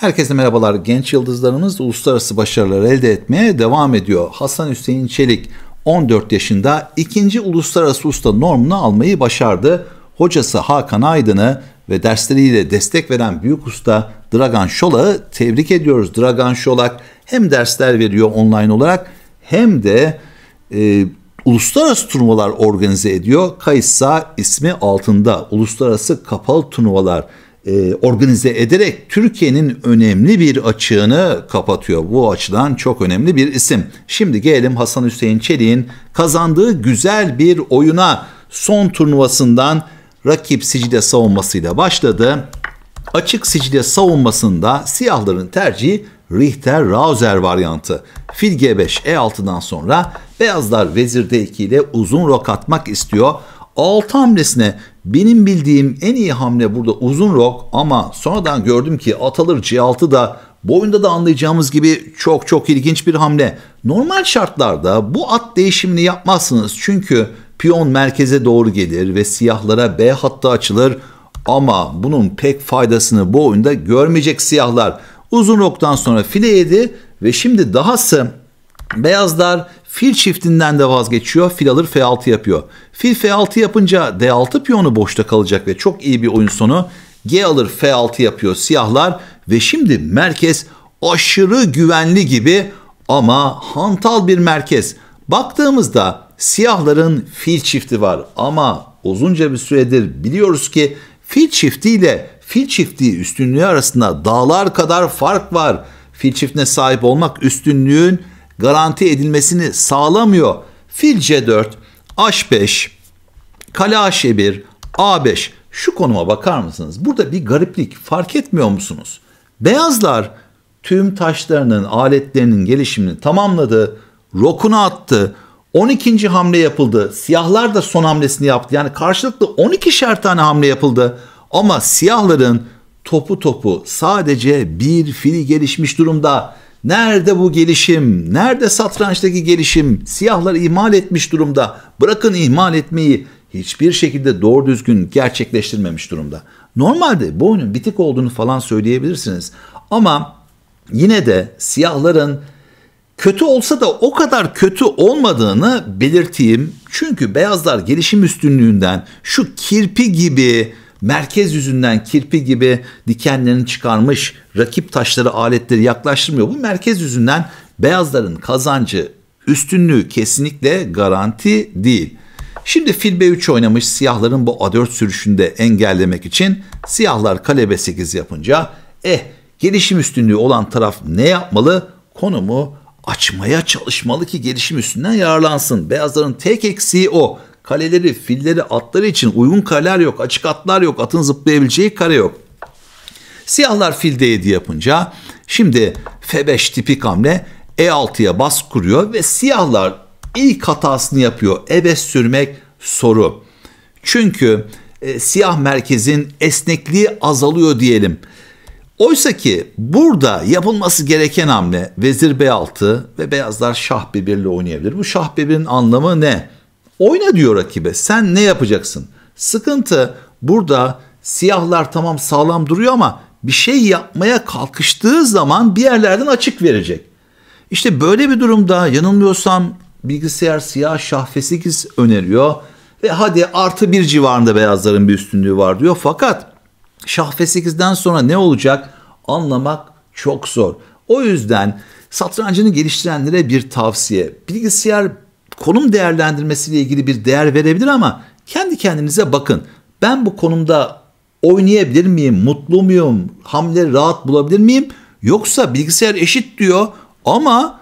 Herkese merhabalar. Genç yıldızlarımız uluslararası başarılar elde etmeye devam ediyor. Hasan Hüseyin Çelik 14 yaşında ikinci uluslararası usta normunu almayı başardı. Hocası Hakan Aydın'ı ve dersleriyle destek veren büyük usta Dragan Şolak'ı tebrik ediyoruz. Dragan Şolak hem dersler veriyor online olarak hem de e, uluslararası turnuvalar organize ediyor. Kayıssa ismi altında uluslararası kapalı turnuvalar e, organize ederek Türkiye'nin önemli bir açığını kapatıyor. Bu açıdan çok önemli bir isim. Şimdi gelelim Hasan Hüseyin Çelik'in kazandığı güzel bir oyuna. Son turnuvasından rakip Sicilya savunmasıyla başladı. Açık Sicilya savunmasında siyahların tercihi Richter Rauser varyantı. Fil G5 E6'dan sonra beyazlar vezir D2 ile uzun rok atmak istiyor. 6 hamlesine benim bildiğim en iyi hamle burada uzun rok ama sonradan gördüm ki atalır C6 da bu oyunda da anlayacağımız gibi çok çok ilginç bir hamle. Normal şartlarda bu at değişimini yapmazsınız çünkü piyon merkeze doğru gelir ve siyahlara B hattı açılır ama bunun pek faydasını bu oyunda görmeyecek siyahlar. Uzun roktan sonra file yedi ve şimdi dahası beyazlar Fil çiftinden de vazgeçiyor. Fil alır F6 yapıyor. Fil F6 yapınca D6 piyonu boşta kalacak ve çok iyi bir oyun sonu. G alır F6 yapıyor siyahlar ve şimdi merkez aşırı güvenli gibi ama hantal bir merkez. Baktığımızda siyahların fil çifti var ama uzunca bir süredir biliyoruz ki fil çifti ile fil çifti üstünlüğü arasında dağlar kadar fark var. Fil çiftine sahip olmak üstünlüğün garanti edilmesini sağlamıyor. Fil C4, H5, Kale H1, A5 şu konuma bakar mısınız? Burada bir gariplik fark etmiyor musunuz? Beyazlar tüm taşlarının, aletlerinin gelişimini tamamladı. Rokunu attı. 12. hamle yapıldı. Siyahlar da son hamlesini yaptı. Yani karşılıklı 12'şer tane hamle yapıldı. Ama siyahların topu topu sadece bir fili gelişmiş durumda. Nerede bu gelişim? Nerede satrançtaki gelişim? Siyahlar ihmal etmiş durumda. Bırakın ihmal etmeyi hiçbir şekilde doğru düzgün gerçekleştirmemiş durumda. Normalde bu oyunun bitik olduğunu falan söyleyebilirsiniz. Ama yine de siyahların kötü olsa da o kadar kötü olmadığını belirteyim. Çünkü beyazlar gelişim üstünlüğünden şu kirpi gibi merkez yüzünden kirpi gibi dikenlerini çıkarmış rakip taşları aletleri yaklaştırmıyor. Bu merkez yüzünden beyazların kazancı üstünlüğü kesinlikle garanti değil. Şimdi fil B3 oynamış siyahların bu A4 sürüşünde engellemek için siyahlar kale B8 yapınca eh gelişim üstünlüğü olan taraf ne yapmalı? Konumu açmaya çalışmalı ki gelişim üstünden yararlansın. Beyazların tek eksiği o kaleleri, filleri, atları için uygun kaleler yok, açık atlar yok, atın zıplayabileceği kare yok. Siyahlar filde yedi yapınca şimdi F5 tipik hamle E6'ya bas kuruyor ve siyahlar ilk hatasını yapıyor. E5 sürmek soru. Çünkü e, siyah merkezin esnekliği azalıyor diyelim. Oysa ki burada yapılması gereken hamle vezir B6 ve beyazlar şah b oynayabilir. Bu şah b anlamı ne? Oyna diyor rakibe. Sen ne yapacaksın? Sıkıntı burada siyahlar tamam sağlam duruyor ama bir şey yapmaya kalkıştığı zaman bir yerlerden açık verecek. İşte böyle bir durumda yanılmıyorsam bilgisayar siyah şah f8 öneriyor ve hadi artı bir civarında beyazların bir üstünlüğü var diyor. Fakat şah f8'den sonra ne olacak anlamak çok zor. O yüzden satrancını geliştirenlere bir tavsiye. Bilgisayar konum değerlendirmesiyle ilgili bir değer verebilir ama kendi kendinize bakın. Ben bu konumda oynayabilir miyim? Mutlu muyum? Hamle rahat bulabilir miyim? Yoksa bilgisayar eşit diyor ama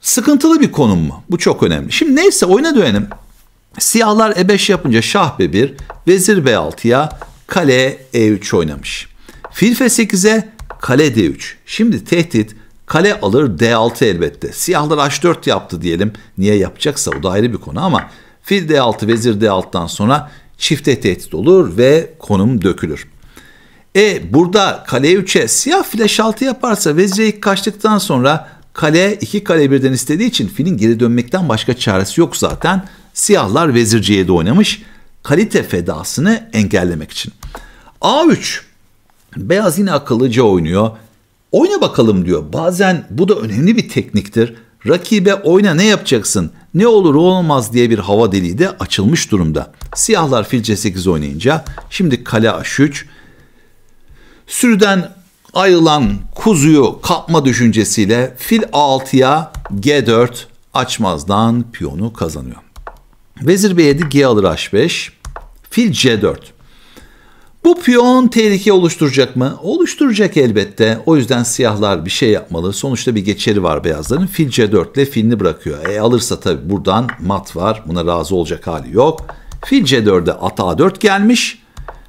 sıkıntılı bir konum mu? Bu çok önemli. Şimdi neyse oyuna dönelim. Siyahlar E5 yapınca şah B1, vezir B6'ya, kale E3 oynamış. Fil F8'e kale D3. Şimdi tehdit Kale alır D6 elbette. Siyahlar H4 yaptı diyelim. Niye yapacaksa o da ayrı bir konu ama fil D6 vezir D6'dan sonra çifte tehdit olur ve konum dökülür. E burada kale 3'e siyah flash 6 yaparsa vezire ilk kaçtıktan sonra kale 2 kale birden istediği için filin geri dönmekten başka çaresi yok zaten. Siyahlar vezir C7 oynamış kalite fedasını engellemek için. A3 beyaz yine akıllıca oynuyor. Oyna bakalım diyor. Bazen bu da önemli bir tekniktir. Rakibe oyna ne yapacaksın? Ne olur olmaz diye bir hava deliği de açılmış durumda. Siyahlar fil c8 oynayınca şimdi kale h3. Sürüden ayrılan kuzuyu kapma düşüncesiyle fil a6'ya g4 açmazdan piyonu kazanıyor. Vezir b7 g alır h5. Fil c4. Bu piyon tehlike oluşturacak mı? Oluşturacak elbette. O yüzden siyahlar bir şey yapmalı. Sonuçta bir geçeri var beyazların. Fil C4 ile filini bırakıyor. E alırsa tabi buradan mat var. Buna razı olacak hali yok. Fil C4'e at A4 gelmiş.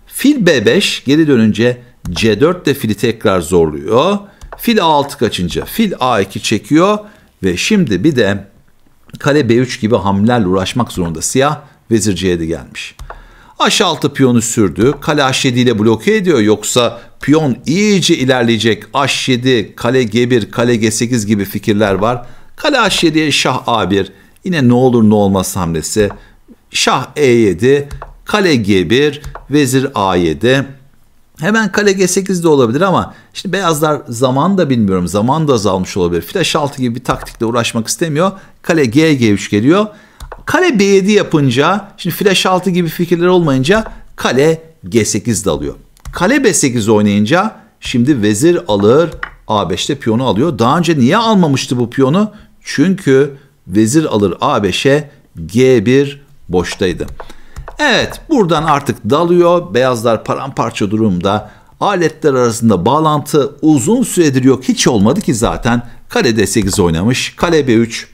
Fil B5 geri dönünce C4 de fili tekrar zorluyor. Fil A6 kaçınca fil A2 çekiyor. Ve şimdi bir de kale B3 gibi hamlelerle uğraşmak zorunda siyah. Vezir C7 gelmiş. H6 piyonu sürdü. Kale H7 ile bloke ediyor. Yoksa piyon iyice ilerleyecek. H7, kale G1, kale G8 gibi fikirler var. Kale H7'ye şah A1. Yine ne olur ne olmaz hamlesi. Şah E7, kale G1, vezir A7. Hemen kale G8 de olabilir ama şimdi beyazlar zaman da bilmiyorum. Zaman da azalmış olabilir. Flash 6 gibi bir taktikle uğraşmak istemiyor. Kale G G3 geliyor. Kale B7 yapınca şimdi flash 6 gibi fikirler olmayınca kale G8 dalıyor. Kale B8 oynayınca şimdi vezir alır A5'te piyonu alıyor. Daha önce niye almamıştı bu piyonu? Çünkü vezir alır A5'e G1 boştaydı. Evet buradan artık dalıyor. Beyazlar paramparça durumda. Aletler arasında bağlantı uzun süredir yok. Hiç olmadı ki zaten. Kale D8 oynamış. Kale B3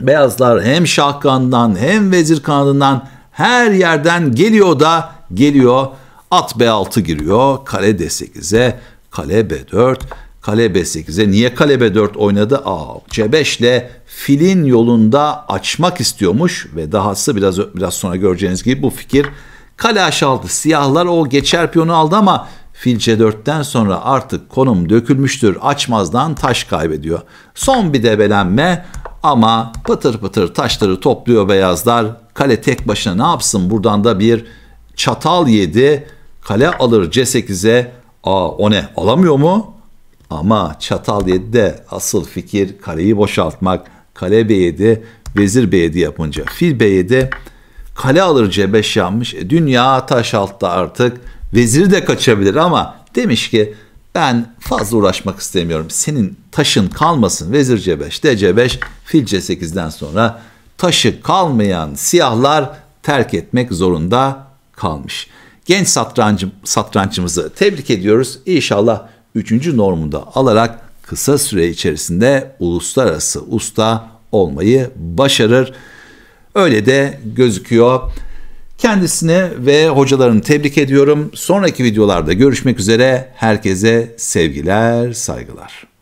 beyazlar hem Şahkandan hem vezir kanından her yerden geliyor da geliyor. At B6 giriyor. Kale D8'e, kale B4, kale B8'e. Niye kale B4 oynadı? Aa, C5 ile filin yolunda açmak istiyormuş ve dahası biraz biraz sonra göreceğiniz gibi bu fikir kale a6. Siyahlar o geçer piyonu aldı ama fil C4'ten sonra artık konum dökülmüştür. Açmazdan taş kaybediyor. Son bir debelenme ama pıtır pıtır taşları topluyor beyazlar. Kale tek başına ne yapsın? Buradan da bir çatal yedi. Kale alır C8'e. Aa o ne? Alamıyor mu? Ama çatal yedi de asıl fikir kaleyi boşaltmak. Kale B7, vezir B7 yapınca. Fil B7, kale alır C5 yanmış. E, dünya taş altta artık. Veziri de kaçabilir ama demiş ki ben fazla uğraşmak istemiyorum. Senin taşın kalmasın. Vezir C5, DC5, Fil C8'den sonra taşı kalmayan siyahlar terk etmek zorunda kalmış. Genç satrancı, satrançımızı tebrik ediyoruz. İnşallah 3. normunda alarak kısa süre içerisinde uluslararası usta olmayı başarır. Öyle de gözüküyor. Kendisini ve hocalarını tebrik ediyorum. Sonraki videolarda görüşmek üzere. Herkese sevgiler, saygılar.